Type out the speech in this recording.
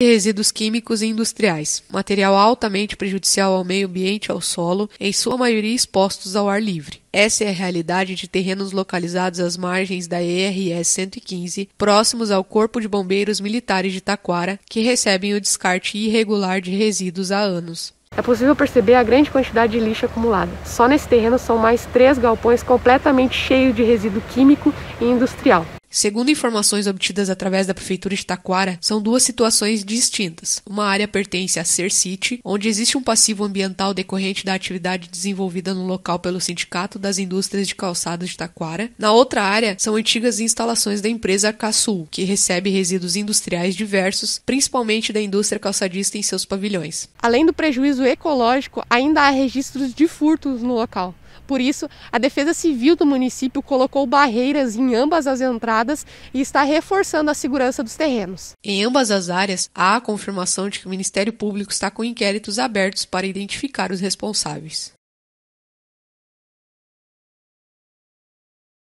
e resíduos químicos e industriais, material altamente prejudicial ao meio ambiente e ao solo, em sua maioria expostos ao ar livre. Essa é a realidade de terrenos localizados às margens da ERS 115, próximos ao Corpo de Bombeiros Militares de Taquara, que recebem o descarte irregular de resíduos há anos. É possível perceber a grande quantidade de lixo acumulada. Só nesse terreno são mais três galpões completamente cheios de resíduo químico e industrial. Segundo informações obtidas através da Prefeitura de Taquara, são duas situações distintas. Uma área pertence a Ser City, onde existe um passivo ambiental decorrente da atividade desenvolvida no local pelo Sindicato das Indústrias de Calçados de Taquara. Na outra área, são antigas instalações da empresa Caçul, que recebe resíduos industriais diversos, principalmente da indústria calçadista em seus pavilhões. Além do prejuízo ecológico, ainda há registros de furtos no local. Por isso, a Defesa Civil do município colocou barreiras em ambas as entradas e está reforçando a segurança dos terrenos. Em ambas as áreas, há a confirmação de que o Ministério Público está com inquéritos abertos para identificar os responsáveis.